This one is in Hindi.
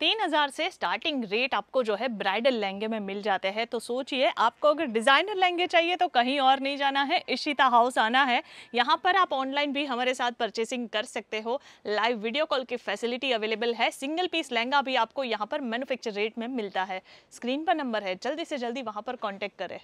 तीन हज़ार से स्टार्टिंग रेट आपको जो है ब्राइडल लहंगे में मिल जाते हैं तो सोचिए आपको अगर डिज़ाइनर लहंगे चाहिए तो कहीं और नहीं जाना है इशिता हाउस आना है यहाँ पर आप ऑनलाइन भी हमारे साथ परचेसिंग कर सकते हो लाइव वीडियो कॉल की फैसिलिटी अवेलेबल है सिंगल पीस लहंगा भी आपको यहाँ पर मैनुफेक्चर रेट में मिलता है स्क्रीन पर नंबर है जल्दी से जल्दी वहाँ पर कॉन्टेक्ट करें